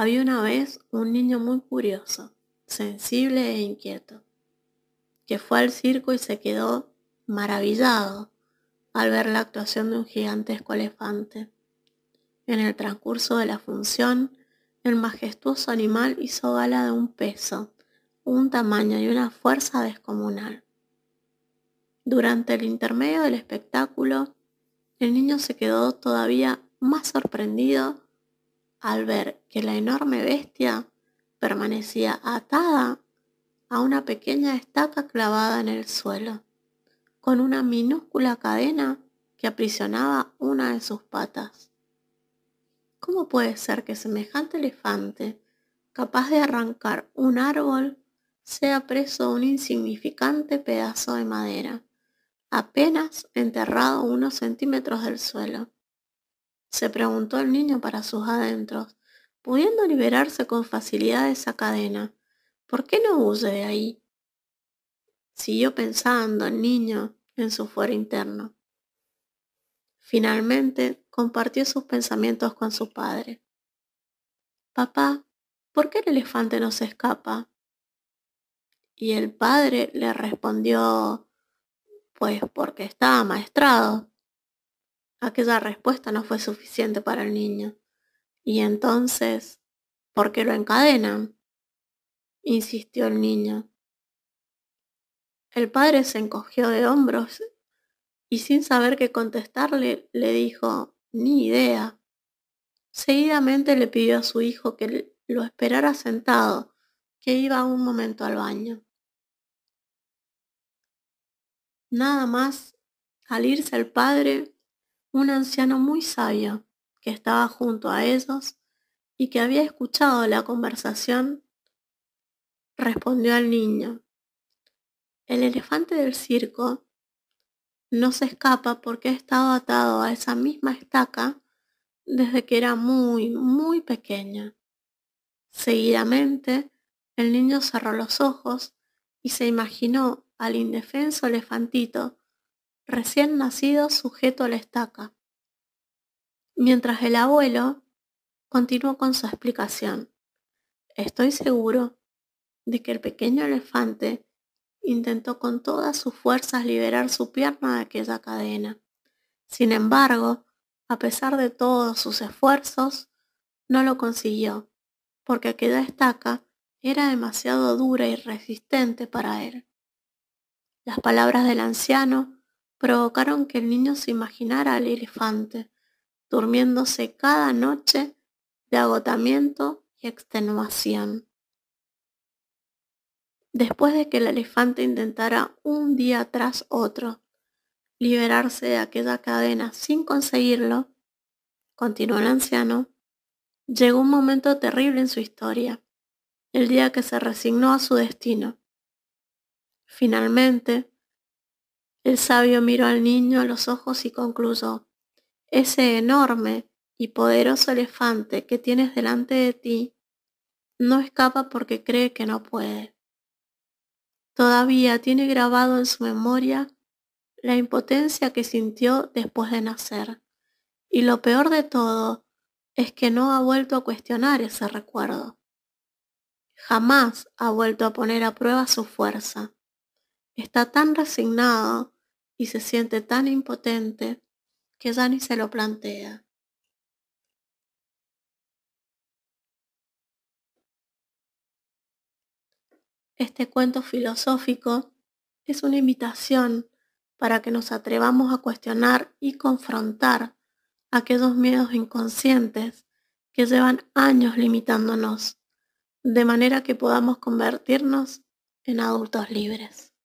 Había una vez un niño muy curioso, sensible e inquieto, que fue al circo y se quedó maravillado al ver la actuación de un gigantesco elefante. En el transcurso de la función, el majestuoso animal hizo gala de un peso, un tamaño y una fuerza descomunal. Durante el intermedio del espectáculo, el niño se quedó todavía más sorprendido al ver que la enorme bestia permanecía atada a una pequeña estaca clavada en el suelo, con una minúscula cadena que aprisionaba una de sus patas. ¿Cómo puede ser que semejante elefante, capaz de arrancar un árbol, sea preso a un insignificante pedazo de madera, apenas enterrado unos centímetros del suelo? se preguntó el niño para sus adentros, pudiendo liberarse con facilidad de esa cadena. ¿Por qué no huye de ahí? Siguió pensando el niño en su fuero interno. Finalmente compartió sus pensamientos con su padre. Papá, ¿por qué el elefante no se escapa? Y el padre le respondió, pues porque está amaestrado. Aquella respuesta no fue suficiente para el niño. Y entonces, ¿por qué lo encadenan? insistió el niño. El padre se encogió de hombros y sin saber qué contestarle, le dijo, ni idea. Seguidamente le pidió a su hijo que lo esperara sentado, que iba un momento al baño. Nada más al irse el padre, un anciano muy sabio que estaba junto a ellos y que había escuchado la conversación, respondió al niño, el elefante del circo no se escapa porque ha estado atado a esa misma estaca desde que era muy, muy pequeña. Seguidamente, el niño cerró los ojos y se imaginó al indefenso elefantito recién nacido sujeto a la estaca, mientras el abuelo continuó con su explicación. Estoy seguro de que el pequeño elefante intentó con todas sus fuerzas liberar su pierna de aquella cadena. Sin embargo, a pesar de todos sus esfuerzos, no lo consiguió, porque aquella estaca era demasiado dura y resistente para él. Las palabras del anciano provocaron que el niño se imaginara al elefante, durmiéndose cada noche de agotamiento y extenuación. Después de que el elefante intentara un día tras otro liberarse de aquella cadena sin conseguirlo, continuó el anciano, llegó un momento terrible en su historia, el día que se resignó a su destino. Finalmente, el sabio miró al niño a los ojos y concluyó, ese enorme y poderoso elefante que tienes delante de ti no escapa porque cree que no puede. Todavía tiene grabado en su memoria la impotencia que sintió después de nacer. Y lo peor de todo es que no ha vuelto a cuestionar ese recuerdo. Jamás ha vuelto a poner a prueba su fuerza. Está tan resignado y se siente tan impotente que ya ni se lo plantea. Este cuento filosófico es una invitación para que nos atrevamos a cuestionar y confrontar aquellos miedos inconscientes que llevan años limitándonos, de manera que podamos convertirnos en adultos libres.